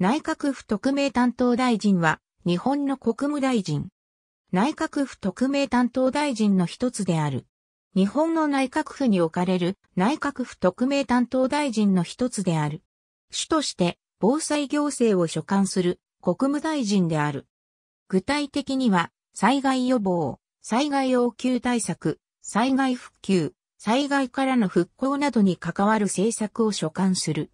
内閣府特命担当大臣は、日本の国務大臣。内閣府特命担当大臣の一つである。日本の内閣府に置かれる内閣府特命担当大臣の一つである。主として防災行政を所管する国務大臣である。具体的には災害予防、災害応急対策、災害復旧、災害からの復興などに関わる政策を所管する。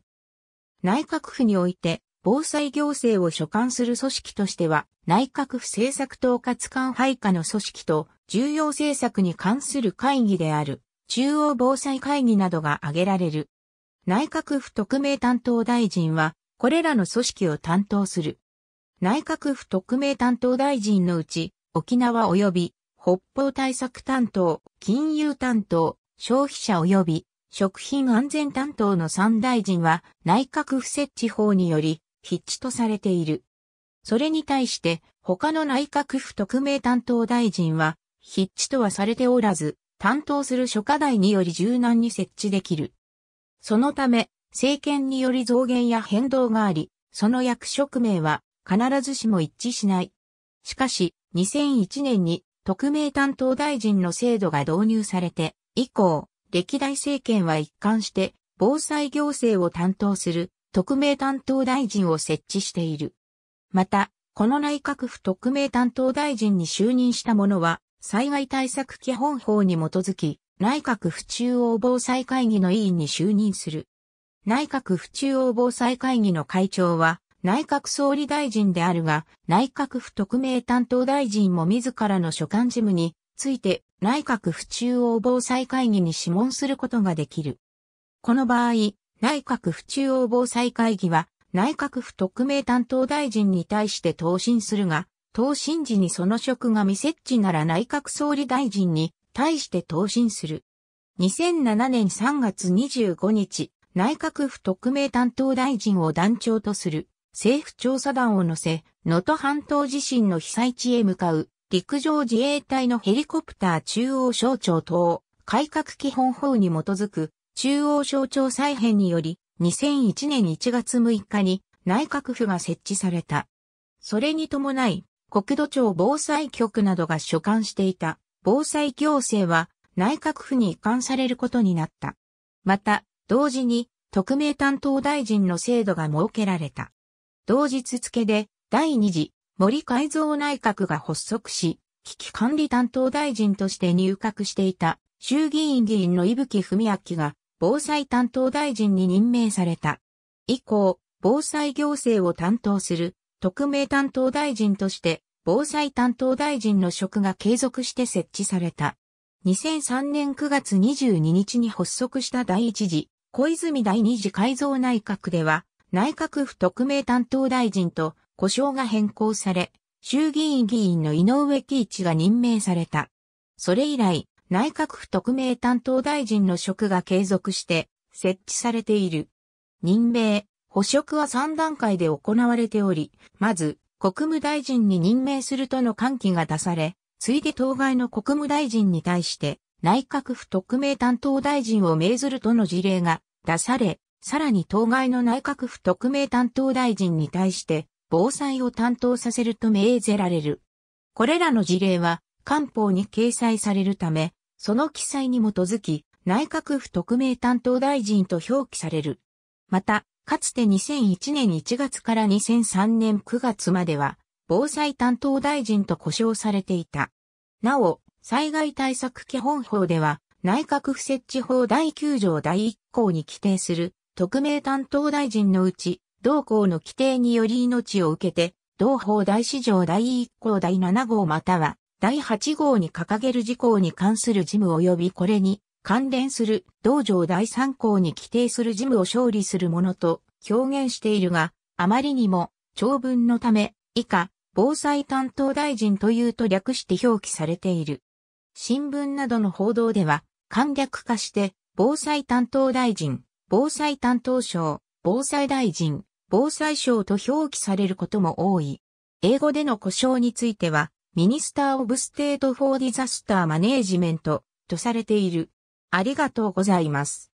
内閣府において防災行政を所管する組織としては、内閣府政策統括官配下の組織と、重要政策に関する会議である、中央防災会議などが挙げられる。内閣府特命担当大臣は、これらの組織を担当する。内閣府特命担当大臣のうち、沖縄及び北方対策担当、金融担当、消費者及び食品安全担当の3大臣は内閣府設置法により筆致とされている。それに対して他の内閣府特命担当大臣は筆致とはされておらず、担当する諸課題により柔軟に設置できる。そのため、政権により増減や変動があり、その役職名は必ずしも一致しない。しかし、2001年に特命担当大臣の制度が導入されて、以降、歴代政権は一貫して防災行政を担当する特命担当大臣を設置している。また、この内閣府特命担当大臣に就任した者は、災害対策基本法に基づき、内閣府中央防災会議の委員に就任する。内閣府中央防災会議の会長は、内閣総理大臣であるが、内閣府特命担当大臣も自らの所管事務について、内閣府中央防災会議に諮問することができる。この場合、内閣府中央防災会議は、内閣府特命担当大臣に対して答申するが、答申時にその職が未設置なら内閣総理大臣に対して答申する。2007年3月25日、内閣府特命担当大臣を団長とする政府調査団を乗せ、能登半島地震の被災地へ向かう陸上自衛隊のヘリコプター中央省庁等改革基本法に基づく中央省庁再編により、2001年1月6日に内閣府が設置された。それに伴い、国土庁防災局などが所管していた防災行政は内閣府に移管されることになった。また、同時に特命担当大臣の制度が設けられた。同日付で第2次森改造内閣が発足し、危機管理担当大臣として入閣していた衆議院議員の伊吹文明が防災担当大臣に任命された。以降、防災行政を担当する特命担当大臣として防災担当大臣の職が継続して設置された。2003年9月22日に発足した第一次小泉第二次改造内閣では内閣府特命担当大臣と故障が変更され、衆議院議員の井上貴一が任命された。それ以来、内閣府特命担当大臣の職が継続して設置されている。任命、補職は3段階で行われており、まず、国務大臣に任命するとの喚起が出され、ついで当該の国務大臣に対して、内閣府特命担当大臣を命ずるとの事例が出され、さらに当該の内閣府特命担当大臣に対して、防災を担当させると命ぜられる。これらの事例は、官報に掲載されるため、その記載に基づき、内閣府特命担当大臣と表記される。また、かつて2001年1月から2003年9月までは、防災担当大臣と呼称されていた。なお、災害対策基本法では、内閣府設置法第9条第1項に規定する、特命担当大臣のうち、同項の規定により命を受けて、同法第4条第1項第7号または、第8号に掲げる事項に関する事務及びこれに関連する道場第3項に規定する事務を勝利するものと表現しているが、あまりにも長文のため以下防災担当大臣というと略して表記されている。新聞などの報道では簡略化して防災担当大臣、防災担当省、防災大臣、防災省と表記されることも多い。英語での故障については、ミニスター・オブ・ステート・フォー・ディザスター・マネージメントとされている。ありがとうございます。